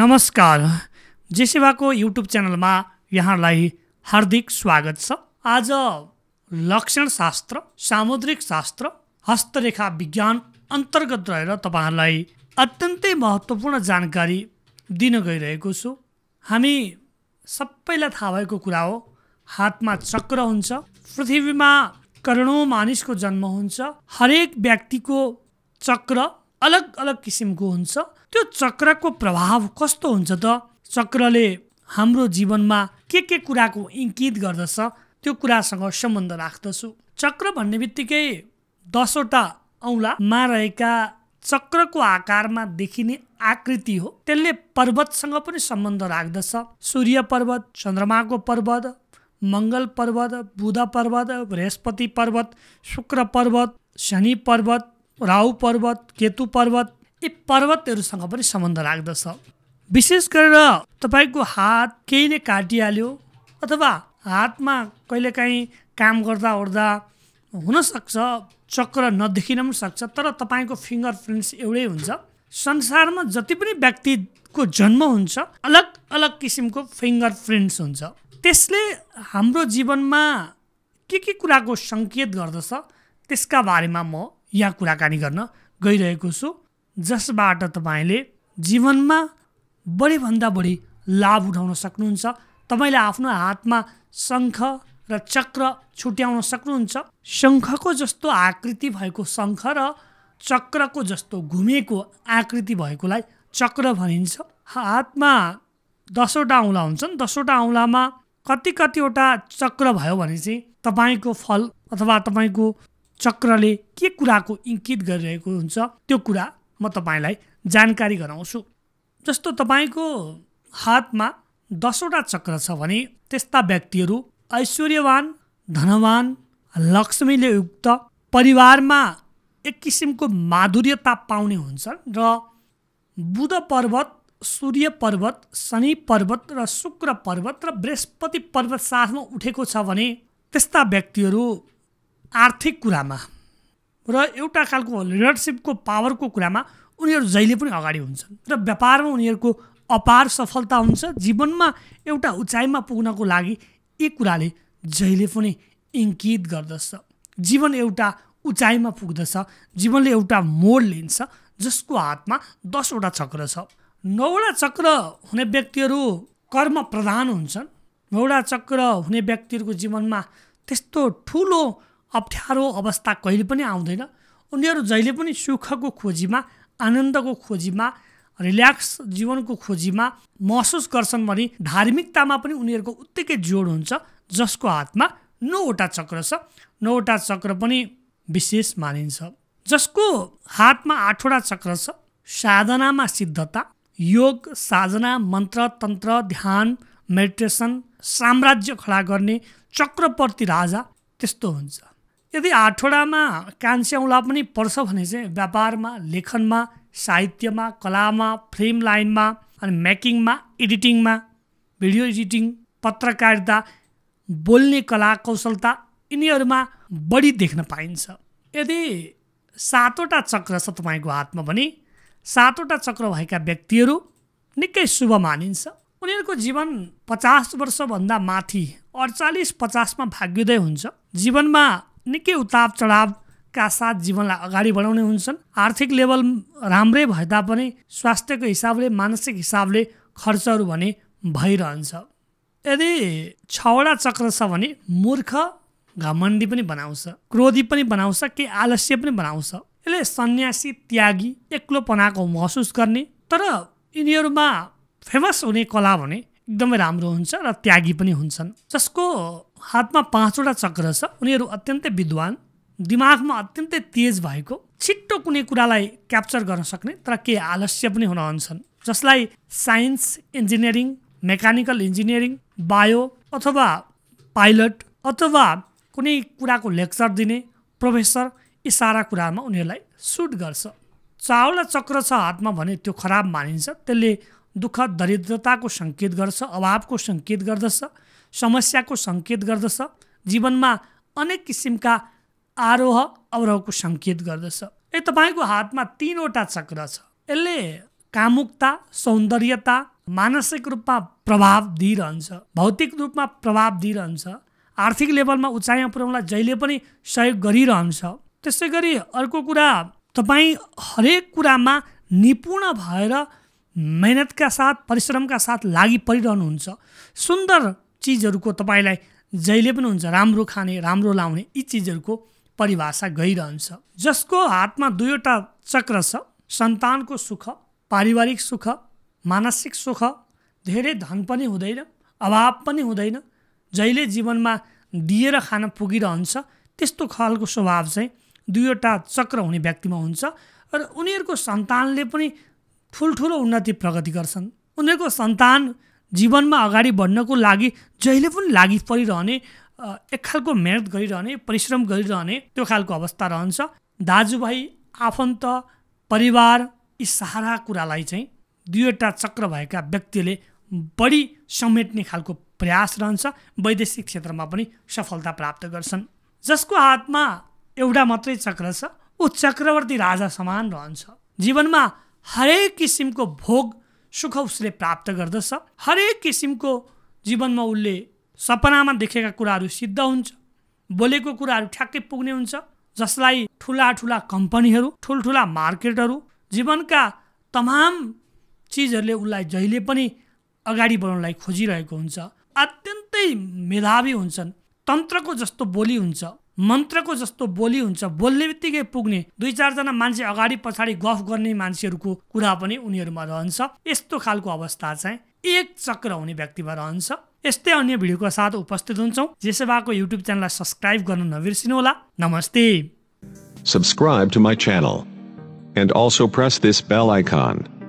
नमस्कार जेसेवाको युट्युब च्यानलमा यहाँलाई हार्दिक स्वागत छ आज लक्षण शास्त्र सामुद्रिक शास्त्र हस्तरेखा विज्ञान अन्तर्गत रहेर तपाईँहरूलाई अत्यन्तै महत्त्वपूर्ण जानकारी दिन गइरहेको छु हामी सबैलाई थाहा भएको कुरा हो हातमा चक्र हुन्छ पृथ्वीमा करोडौँ मानिसको जन्म हुन्छ हरेक व्यक्तिको चक्र अलग अलग किसिमको हुन्छ त्यो चक्रको प्रभाव कस्तो हुन्छ त चक्रले हाम्रो जीवनमा के के कुराको इङ्कित गर्दछ त्यो कुरासँग सम्बन्ध राख्दछु चक्र भन्ने बित्तिकै दसवटा औँलामा रहेका चक्रको आकारमा देखिने आकृति हो त्यसले पर्वतसँग पनि सम्बन्ध राख्दछ सूर्य पर्वत चन्द्रमाको पर्वत मङ्गल पर्वत बुध पर्वत बृहस्पति पर्वत शुक्र पर्वत शनि पर्वत राहु पर्वत केतु पर्वत यी पर्वतहरूसँग पनि सम्बन्ध राख्दछ विशेष गरेर तपाईँको हात केहीले काटिहाल्यो अथवा हातमा कहिलेकाहीँ काम गर्दा ओर्दा हुनसक्छ चक्र नदेखिन पनि सक्छ तर तपाईँको फिङ्गर प्रिन्ट्स एउटै हुन्छ संसारमा जति पनि व्यक्तिको जन्म हुन्छ अलग अलग किसिमको फिङ्गर प्रिन्ट्स हुन्छ त्यसले हाम्रो जीवनमा के के कुराको सङ्केत गर्दछ त्यसका बारेमा म यहाँ कुराकानी गर्न गइरहेको छु जसबाट तपाईँले जीवनमा बढीभन्दा बढी लाभ उठाउन सक्नुहुन्छ तपाईँले आफ्नो हातमा शङ्ख र चक्र छुट्याउन सक्नुहुन्छ शङ्खको जस्तो आकृति भएको शङ्ख र चक्रको जस्तो घुमेको आकृति भएकोलाई चक्र भनिन्छ हातमा दसवटा औँला हुन्छन् दसवटा औँलामा कति कतिवटा चक्र भयो भने चाहिँ तपाईँको फल अथवा तपाईँको चक्रले के कुराको इङ्कित गरिरहेको हुन्छ त्यो कुरा म तपाईँलाई जानकारी गराउँछु जस्तो तपाईँको हातमा दसवटा चक्र छ भने त्यस्ता व्यक्तिहरू ऐश्वर्यवान धनवान लक्ष्मीले युक्त परिवारमा एक किसिमको माधुर्यता पाउने हुन्छ र बुध पर्वत सूर्य पर्वत शनि पर्वत र शुक्र पर्वत र बृहस्पति पर्वत साथमा उठेको छ भने त्यस्ता व्यक्तिहरू आर्थिक कुरामा र एउटा खालको लिडरसिपको पावरको कुरामा उनीहरू जहिले पनि अगाडि हुन्छन् र व्यापारमा उनीहरूको अपार सफलता हुन्छ जीवनमा एउटा उचाइमा पुग्नको लागि यी कुराले जहिले पनि इङ्कित गर्दछ जीवन एउटा उचाइमा पुग्दछ जीवनले एउटा मोड लिन्छ जसको हातमा दसवटा चक्र छ नौवटा चक्र हुने व्यक्तिहरू कर्म प्रधान हुन्छन् नौवटा चक्र हुने व्यक्तिहरूको जीवनमा त्यस्तो ठुलो अप्ठ्यारो अवस्था कहिले पनि आउँदैन उनीहरू जहिले पनि सुखको खोजीमा आनन्दको खोजीमा रिल्याक्स जीवनको खोजीमा महसुस गर्छन् भने धार्मिकतामा पनि उनीहरूको उत्तिकै जोड हुन्छ जसको हातमा नौवटा चक्र छ नौवटा चक्र पनि विशेष मानिन्छ जसको हातमा आठवटा चक्र छ साधनामा सिद्धता योग साधना मन्त्र तन्त्र ध्यान मेडिटेसन साम्राज्य खडा गर्ने चक्रप्रति राजा त्यस्तो हुन्छ यदि आठवटामा कान्छ्याउँला पनि पर्छ भने चाहिँ व्यापारमा लेखनमा साहित्यमा कलामा फिल्म लाइनमा अनि मेकिङमा एडिटिङमा भिडियो एडिटिङ पत्रकारिता बोल्ने कला कौशलता यिनीहरूमा बढी देख्न पाइन्छ यदि सातवटा चक्र छ तपाईँको हातमा भने सातवटा चक्र भएका व्यक्तिहरू निकै शुभ मानिन्छ उनीहरूको जीवन पचास वर्षभन्दा माथि अडचालिस पचासमा भाग्योदय हुन्छ जीवनमा निकै उताप चढावका साथ जीवनलाई अगाडि बढाउने हुन्छन् आर्थिक लेभल राम्रै भए तापनि स्वास्थ्यको हिसाबले मानसिक हिसाबले खर्चहरू भने भइरहन्छ यदि छवटा चक्र छ भने मूर्ख घमण्डी पनि बनाउँछ क्रोधी पनि बनाउँछ के आलस्य पनि बनाउँछ यसले सन्यासी त्यागी एक्लोपनाको महसुस गर्ने तर यिनीहरूमा फेमस हुने कला भने एकदमै राम्रो हुन्छ र त्यागी पनि हुन्छन् जसको हातमा पाँचवटा चक्र छ उनीहरू अत्यन्तै विद्वान दिमागमा अत्यन्तै तेज भएको छिट्टो कुनै कुरालाई क्याप्चर गर्न सक्ने तर केही आलस्य पनि हुन हुन्छन् जसलाई science engineering mechanical engineering bio अथवा पाइलट अथवा कुनै कुराको लेक्चर दिने प्रोफेसर यी सारा कुरामा उनीहरूलाई सुट गर्छ चारवटा चक्र छ हातमा भने त्यो खराब मानिन्छ त्यसले दुःख दरिद्रताको सङ्केत गर्छ अभावको सङ्केत गर्दछ समस्याको सङ्केत गर्दछ जीवनमा अनेक किसिमका आरोह अवरोहको सङ्केत गर्दछ ए तपाईँको हातमा तिनवटा चक्र छ यसले कामुकता सौन्दर्यता मानसिक रूपमा प्रभाव दिइरहन्छ भौतिक रूपमा प्रभाव दिइरहन्छ आर्थिक लेभलमा उचाइमा पुर्याउनलाई जहिले पनि सहयोग गरिरहन्छ त्यसै गरी अर्को कुरा तपाईँ हरेक कुरामा निपुण भएर मेहनतका साथ परिश्रमका साथ लागि परिरहनुहुन्छ सुन्दर चिजहरूको तपाईँलाई जहिले पनि हुन्छ राम्रो खाने राम्रो लाउने यी चिजहरूको परिभाषा गइरहन्छ जसको हातमा दुईवटा चक्र छ सन्तानको सुख पारिवारिक सुख मानसिक सुख धेरै धन पनि हुँदैन अभाव पनि हुँदैन जहिले जीवनमा दिएर खान पुगिरहन्छ त्यस्तो खालको स्वभाव चाहिँ दुईवटा चक्र हुने व्यक्तिमा हुन्छ र उनीहरूको सन्तानले पनि ठुल्ठुलो उन्नति प्रगति गर्छन् उनीहरूको सन्तान जीवनमा अगाडि बढ्नको लागि जहिले पनि लागि परिरहने एक खालको मेहनत गरिरहने परिश्रम गरिरहने त्यो खालको अवस्था रहन्छ दाजुभाइ आफन्त परिवार यी सारा कुरालाई चाहिँ दुईवटा चक्र भएका व्यक्तिले बढी समेट्ने खालको प्रयास रहन्छ वैदेशिक क्षेत्रमा पनि सफलता प्राप्त गर्छन् जसको हातमा एउटा मात्रै चक्र छ ऊ चक्रवर्ती राजा समान रहन्छ जीवनमा हरेक किसिमको भोग सुख उसले प्राप्त गर्दछ हरेक किसिमको जीवनमा उसले सपनामा देखेका कुराहरू सिद्ध हुन्छ बोलेको कुराहरू ठ्याक्कै पुग्ने हुन्छ जसलाई ठुला ठुला कम्पनीहरू ठुल्ठुला मार्केटहरू जीवनका तमाम चिजहरूले उसलाई जहिले पनि अगाडि बढाउनलाई खोजिरहेको हुन्छ अत्यन्तै मेधावी हुन्छन् तन्त्रको जस्तो बोली हुन्छ मन्त्रको जस्तो बोली हुन्छ बोल्ने बित्तिकै पुग्ने दुई चारजना मान्छे अगाडि पछाडि गफ गर्ने मान्छेहरूको कुरा पनि उनीहरूमा रहन्छ यस्तो खालको अवस्था चाहिँ एक चक्र हुने व्यक्तिमा रहन्छ यस्तै अन्य भिडियोको साथ उपस्थित हुन्छौँ भएको युट्युब च्यानललाई सब्सक्राइब गर्न नबिर्सिनु होला नमस्ते subscribe to my channel and also press this bell icon